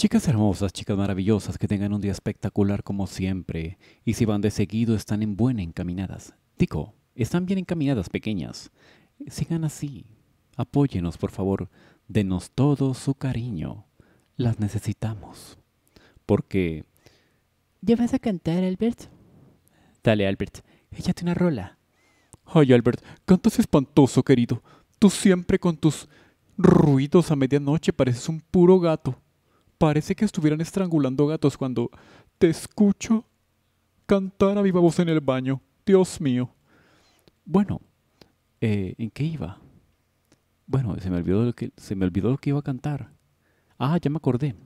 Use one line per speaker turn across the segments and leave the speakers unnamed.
Chicas hermosas, chicas maravillosas, que tengan un día espectacular como siempre, y si van de seguido están en buena encaminadas. Tico, están bien encaminadas, pequeñas. Sigan así. Apóyenos, por favor. Denos todo su cariño. Las necesitamos. Porque... ¿Ya vas a cantar, Albert? Dale, Albert. Échate una rola. Ay, Albert, cantas espantoso, querido. Tú siempre con tus ruidos a medianoche pareces un puro gato. Parece que estuvieran estrangulando gatos cuando te escucho cantar a viva voz en el baño. Dios mío. Bueno, eh, ¿en qué iba? Bueno, se me olvidó lo que se me olvidó lo que iba a cantar. Ah, ya me acordé.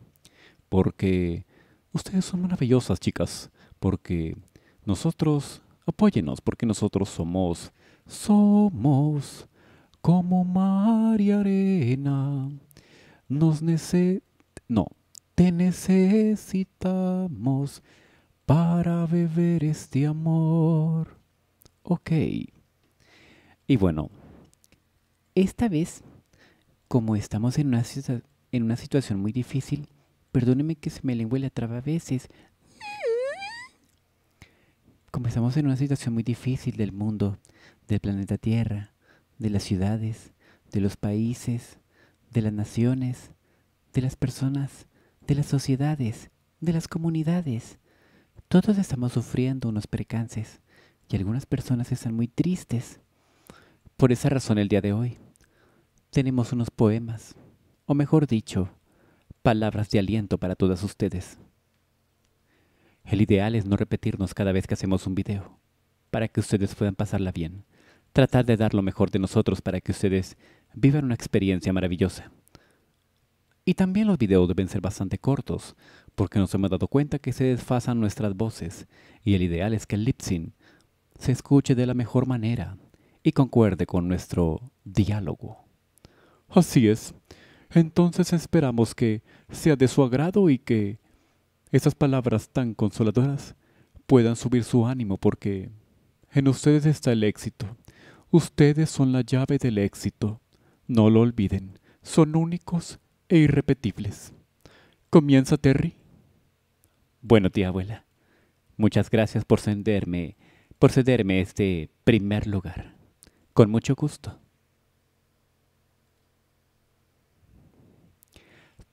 Porque ustedes son maravillosas, chicas, porque nosotros apóyenos porque nosotros somos somos como María arena. Nos neces... no, te necesitamos para beber este amor. Ok. Y bueno, esta vez, como estamos en una, situación muy difícil, perdóneme que se me lengua la traba a veces. Como estamos en una situación muy difícil del mundo, del planeta Tierra, de las ciudades, de los países, de las naciones, de las personas, de las sociedades, de las comunidades. Todos estamos sufriendo unos percances y algunas personas están muy tristes. Por esa razón el día de hoy tenemos unos poemas, o mejor dicho, palabras de aliento para todas ustedes. El ideal es no repetirnos cada vez que hacemos un video, para que ustedes puedan pasarla bien, tratar de dar lo mejor de nosotros para que ustedes vivan una experiencia maravillosa. Y también los videos deben ser bastante cortos, porque nos hemos dado cuenta que se desfasan nuestras voces, y el ideal es que el lip se escuche de la mejor manera y concuerde con nuestro diálogo. Así es. Entonces esperamos que sea de su agrado y que esas palabras tan consoladoras puedan subir su ánimo porque en ustedes está el éxito. Ustedes son la llave del éxito. No lo olviden. Son únicos e irrepetibles. Comienza Terry. Bueno, tía abuela, muchas gracias por cederme, por cederme este primer lugar. Con mucho gusto.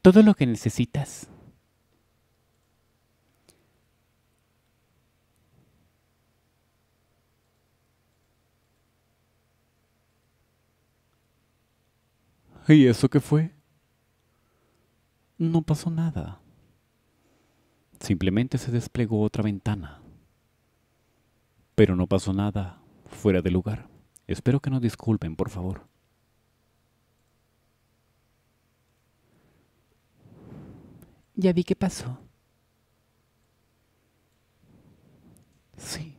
Todo lo que necesitas. ¿Y eso qué fue? No pasó nada. Simplemente se desplegó otra ventana. Pero no pasó nada fuera de lugar. Espero que nos disculpen, por favor. Ya vi qué pasó. Sí.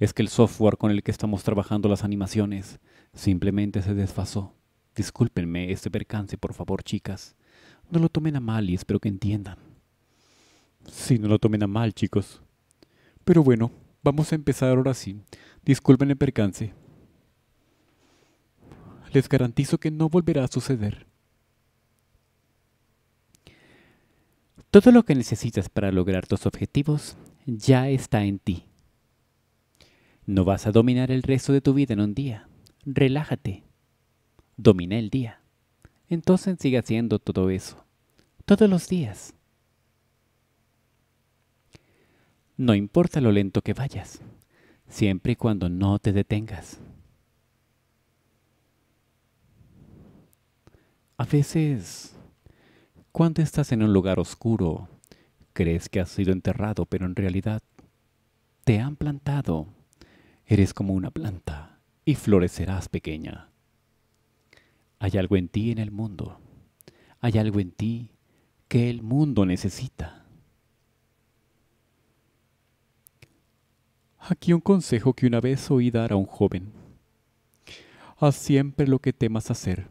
Es que el software con el que estamos trabajando las animaciones simplemente se desfasó. Discúlpenme este percance, por favor, chicas. No lo tomen a mal y espero que entiendan. Sí, no lo tomen a mal, chicos. Pero bueno, vamos a empezar ahora sí. Disculpen el percance. Les garantizo que no volverá a suceder. Todo lo que necesitas para lograr tus objetivos ya está en ti. No vas a dominar el resto de tu vida en un día. Relájate. Domina el día. Entonces sigue haciendo todo eso todos los días. No importa lo lento que vayas, siempre y cuando no te detengas. A veces, cuando estás en un lugar oscuro, crees que has sido enterrado, pero en realidad te han plantado. Eres como una planta y florecerás pequeña. Hay algo en ti en el mundo. Hay algo en ti que el mundo necesita. Aquí un consejo que una vez oí dar a un joven. Haz siempre lo que temas hacer.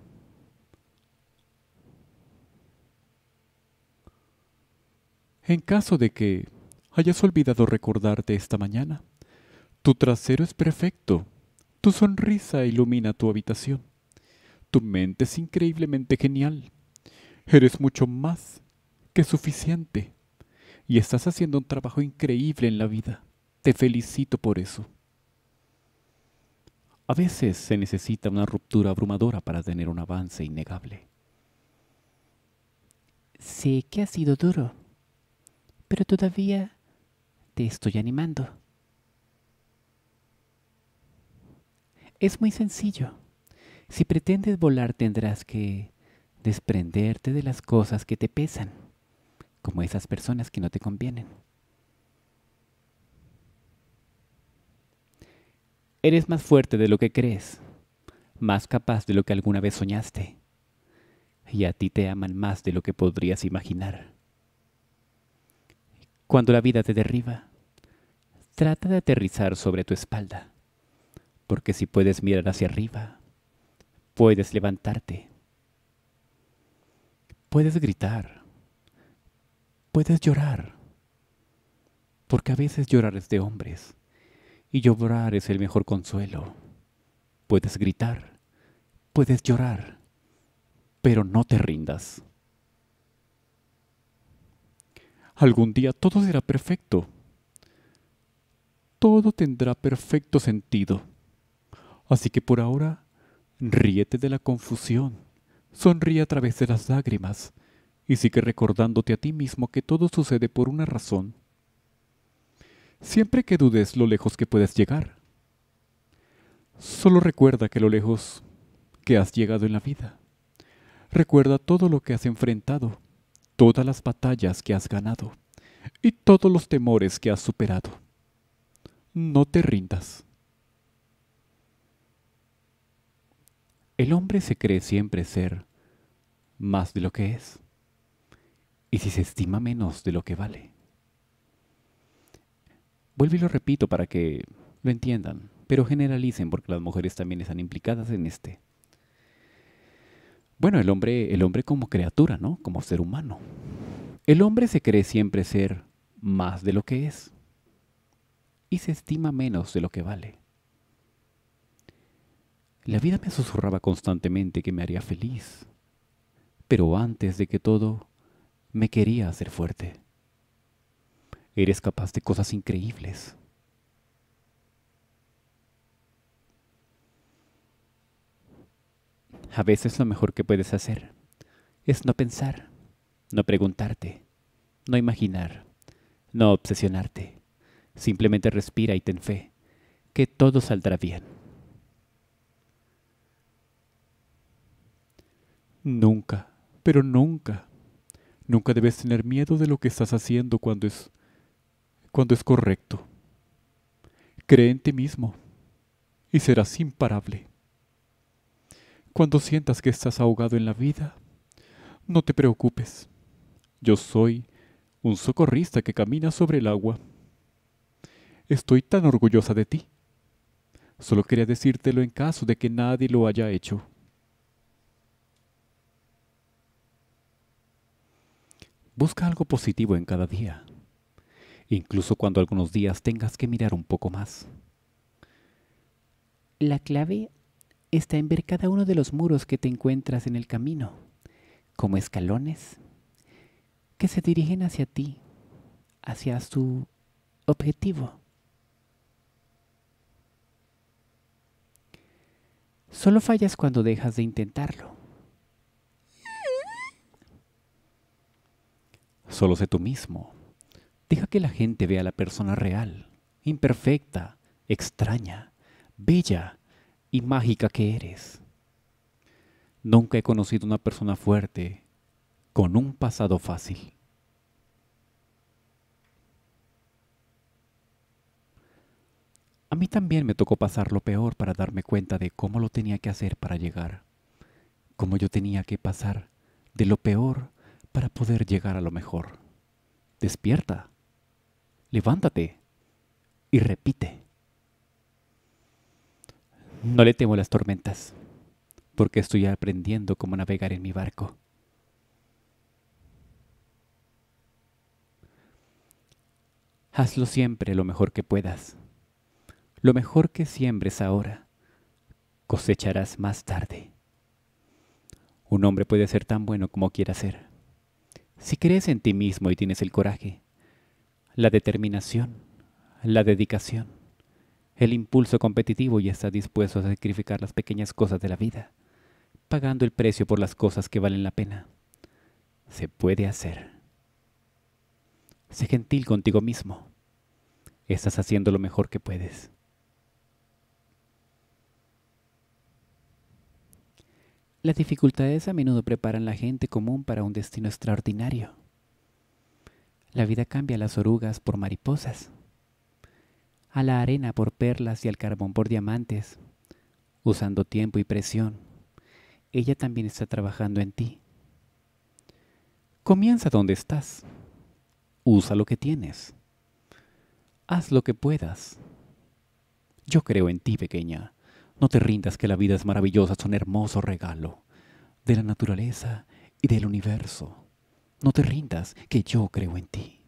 En caso de que hayas olvidado recordarte esta mañana, tu trasero es perfecto, tu sonrisa ilumina tu habitación, tu mente es increíblemente genial, eres mucho más que suficiente. Y estás haciendo un trabajo increíble en la vida. Te felicito por eso. A veces se necesita una ruptura abrumadora para tener un avance innegable. Sé que ha sido duro, pero todavía te estoy animando. Es muy sencillo. Si pretendes volar tendrás que desprenderte de las cosas que te pesan como esas personas que no te convienen. Eres más fuerte de lo que crees, más capaz de lo que alguna vez soñaste, y a ti te aman más de lo que podrías imaginar. Cuando la vida te derriba, trata de aterrizar sobre tu espalda, porque si puedes mirar hacia arriba, puedes levantarte, puedes gritar, Puedes llorar, porque a veces llorar es de hombres, y llorar es el mejor consuelo. Puedes gritar, puedes llorar, pero no te rindas. Algún día todo será perfecto. Todo tendrá perfecto sentido. Así que por ahora, ríete de la confusión, sonríe a través de las lágrimas, y sigue recordándote a ti mismo que todo sucede por una razón. Siempre que dudes lo lejos que puedes llegar, solo recuerda que lo lejos que has llegado en la vida. Recuerda todo lo que has enfrentado, todas las batallas que has ganado y todos los temores que has superado. No te rindas. El hombre se cree siempre ser más de lo que es y si se estima menos de lo que vale. Vuelvo y lo repito para que lo entiendan, pero generalicen porque las mujeres también están implicadas en este. Bueno, el hombre, el hombre como criatura, ¿no? Como ser humano. El hombre se cree siempre ser más de lo que es y se estima menos de lo que vale. La vida me susurraba constantemente que me haría feliz, pero antes de que todo me quería hacer fuerte. Eres capaz de cosas increíbles. A veces lo mejor que puedes hacer es no pensar, no preguntarte, no imaginar, no obsesionarte. Simplemente respira y ten fe que todo saldrá bien. Nunca, pero nunca Nunca debes tener miedo de lo que estás haciendo cuando es, cuando es correcto. Cree en ti mismo y serás imparable. Cuando sientas que estás ahogado en la vida, no te preocupes. Yo soy un socorrista que camina sobre el agua. Estoy tan orgullosa de ti. Solo quería decírtelo en caso de que nadie lo haya hecho. Busca algo positivo en cada día, incluso cuando algunos días tengas que mirar un poco más. La clave está en ver cada uno de los muros que te encuentras en el camino, como escalones que se dirigen hacia ti, hacia su objetivo. Solo fallas cuando dejas de intentarlo. Solo sé tú mismo. Deja que la gente vea la persona real, imperfecta, extraña, bella y mágica que eres. Nunca he conocido una persona fuerte con un pasado fácil. A mí también me tocó pasar lo peor para darme cuenta de cómo lo tenía que hacer para llegar, cómo yo tenía que pasar de lo peor para poder llegar a lo mejor. Despierta, levántate y repite. No le temo las tormentas, porque estoy aprendiendo cómo navegar en mi barco. Hazlo siempre lo mejor que puedas. Lo mejor que siembres ahora, cosecharás más tarde. Un hombre puede ser tan bueno como quiera ser si crees en ti mismo y tienes el coraje, la determinación, la dedicación, el impulso competitivo y estás dispuesto a sacrificar las pequeñas cosas de la vida, pagando el precio por las cosas que valen la pena. Se puede hacer. Sé gentil contigo mismo. Estás haciendo lo mejor que puedes. Las dificultades a menudo preparan la gente común para un destino extraordinario. La vida cambia a las orugas por mariposas, a la arena por perlas y al carbón por diamantes. Usando tiempo y presión, ella también está trabajando en ti. Comienza donde estás. Usa lo que tienes. Haz lo que puedas. Yo creo en ti, pequeña. No te rindas que la vida es maravillosa, es un hermoso regalo de la naturaleza y del universo. No te rindas que yo creo en ti.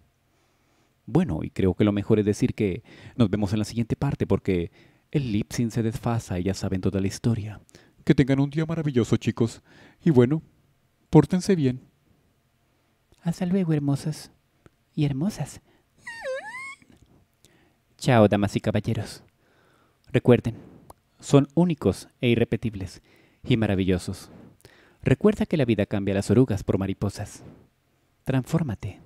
Bueno, y creo que lo mejor es decir que nos vemos en la siguiente parte porque el Lipsin se desfasa y ya saben toda la historia. Que tengan un día maravilloso, chicos. Y bueno, pórtense bien. Hasta luego, hermosas y hermosas. Chao, damas y caballeros. Recuerden, son únicos e irrepetibles y maravillosos. Recuerda que la vida cambia las orugas por mariposas. Transfórmate.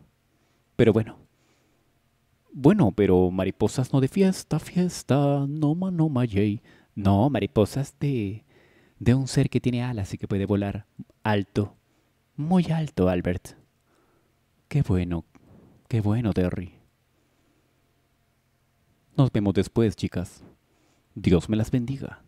Pero bueno. Bueno, pero mariposas no de fiesta, fiesta, no no No, mariposas de de un ser que tiene alas y que puede volar alto, muy alto, Albert. Qué bueno, qué bueno, Terry. Nos vemos después, chicas. Dios me las bendiga.